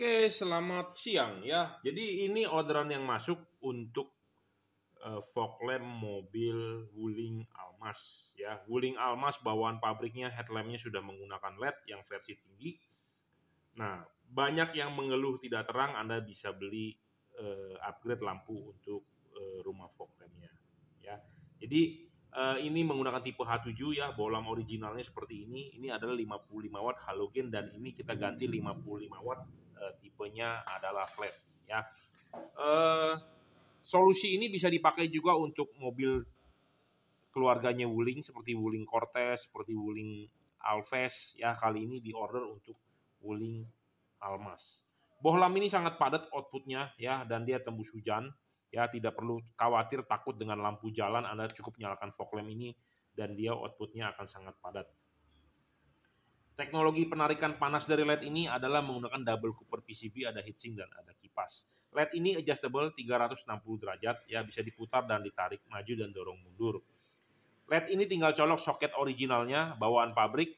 Oke, selamat siang ya. Jadi ini orderan yang masuk untuk uh, fog lamp mobil Wuling Almas ya. Wuling Almas bawaan pabriknya headlampnya sudah menggunakan LED yang versi tinggi. Nah, banyak yang mengeluh tidak terang, Anda bisa beli uh, upgrade lampu untuk uh, rumah fog lampnya ya. Jadi uh, ini menggunakan tipe H7 ya, bolam originalnya seperti ini. Ini adalah 55 watt halogen dan ini kita ganti 55 watt uh, tipenya adalah flat ya. Uh, solusi ini bisa dipakai juga untuk mobil keluarganya Wuling seperti Wuling Cortez, seperti Wuling Alves ya kali ini diorder untuk Wuling Almas. Bohlam ini sangat padat outputnya ya dan dia tembus hujan ya tidak perlu khawatir takut dengan lampu jalan Anda cukup nyalakan fog lamp ini dan dia outputnya akan sangat padat. Teknologi penarikan panas dari LED ini adalah menggunakan double Cooper PCB, ada heatsink dan ada kipas. LED ini adjustable 360 derajat, ya bisa diputar dan ditarik maju dan dorong mundur. LED ini tinggal colok soket originalnya bawaan pabrik.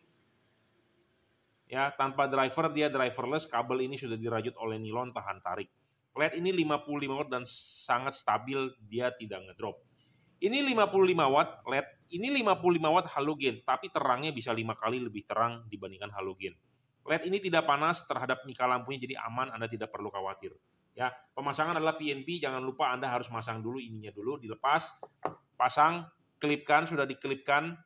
Ya, tanpa driver dia driverless, kabel ini sudah dirajut oleh nilon tahan tarik. LED ini 55 watt dan sangat stabil, dia tidak ngedrop. Ini 55 watt LED ini 55 watt halogen, tapi terangnya bisa lima kali lebih terang dibandingkan halogen. LED ini tidak panas terhadap mika lampunya, jadi aman, Anda tidak perlu khawatir. Ya, pemasangan adalah PNP, jangan lupa Anda harus masang dulu ininya dulu, dilepas, pasang, klipkan, sudah dikelipkan,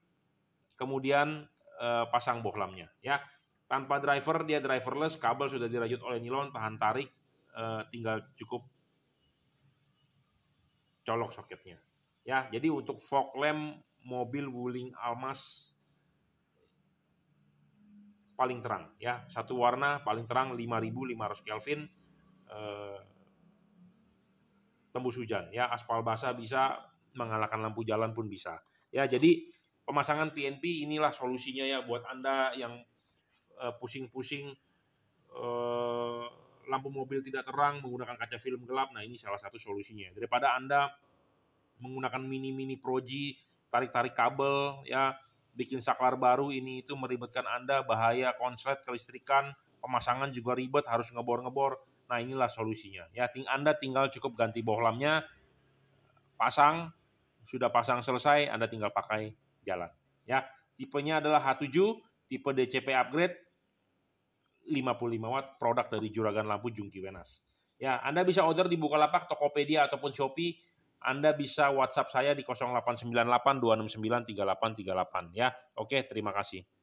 kemudian eh, pasang bohlamnya. Ya, tanpa driver dia driverless, kabel sudah dirajut oleh nilon, tahan tarik, eh, tinggal cukup colok soketnya. Ya, jadi untuk fog lamp mobil Wuling Almas paling terang ya satu warna paling terang 5500 Kelvin eh, tembus hujan ya aspal basah bisa mengalahkan lampu jalan pun bisa ya jadi pemasangan PNP inilah solusinya ya buat anda yang eh, pusing-pusing eh, lampu mobil tidak terang menggunakan kaca film gelap nah ini salah satu solusinya daripada anda menggunakan mini mini proji tarik-tarik kabel ya bikin saklar baru ini itu meribetkan Anda, bahaya konslet kelistrikan, pemasangan juga ribet, harus ngebor-ngebor. Nah, inilah solusinya. Ya, ting Anda tinggal cukup ganti bohlamnya, pasang, sudah pasang selesai, Anda tinggal pakai jalan. Ya, tipenya adalah H7, tipe DCP upgrade 55 watt, produk dari Juragan Lampu Jungki Wenas. Ya, Anda bisa order di Bukalapak, Tokopedia ataupun Shopee anda bisa WhatsApp saya di 0898 269 3838 ya. Oke, terima kasih.